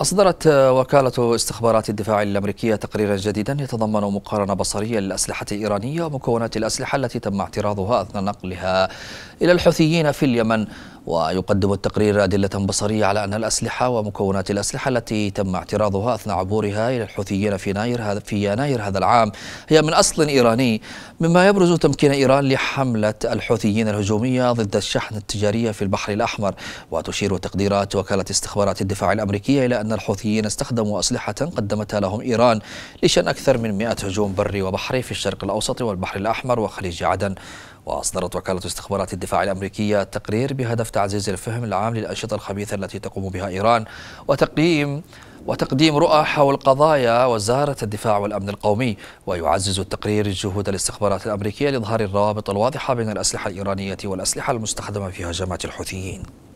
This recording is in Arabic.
أصدرت وكالة استخبارات الدفاع الأمريكية تقريرا جديدا يتضمن مقارنة بصرية للأسلحة الإيرانية ومكونات الأسلحة التي تم اعتراضها أثناء نقلها إلى الحوثيين في اليمن ويقدم التقرير أدلة بصرية على أن الأسلحة ومكونات الأسلحة التي تم اعتراضها أثناء عبورها إلى الحوثيين في يناير هذا في يناير هذا العام هي من أصل إيراني مما يبرز تمكين إيران لحملة الحوثيين الهجومية ضد الشحن التجارية في البحر الأحمر وتشير تقديرات وكالة استخبارات الدفاع الأمريكية إلى أن الحوثيين استخدموا أسلحة قدمتها لهم إيران لشن أكثر من 100 هجوم بري وبحري في الشرق الأوسط والبحر الأحمر وخليج عدن وأصدرت وكالة استخبارات الدفاع الأمريكية تقرير بهدف تعزيز الفهم العام للأنشطة الخبيثة التي تقوم بها إيران وتقديم وتقديم رؤى حول قضايا وزارة الدفاع والأمن القومي ويعزز التقرير جهود الاستخبارات الأمريكية لإظهار الروابط الواضحة بين الأسلحة الإيرانية والأسلحة المستخدمة في هجمات الحوثيين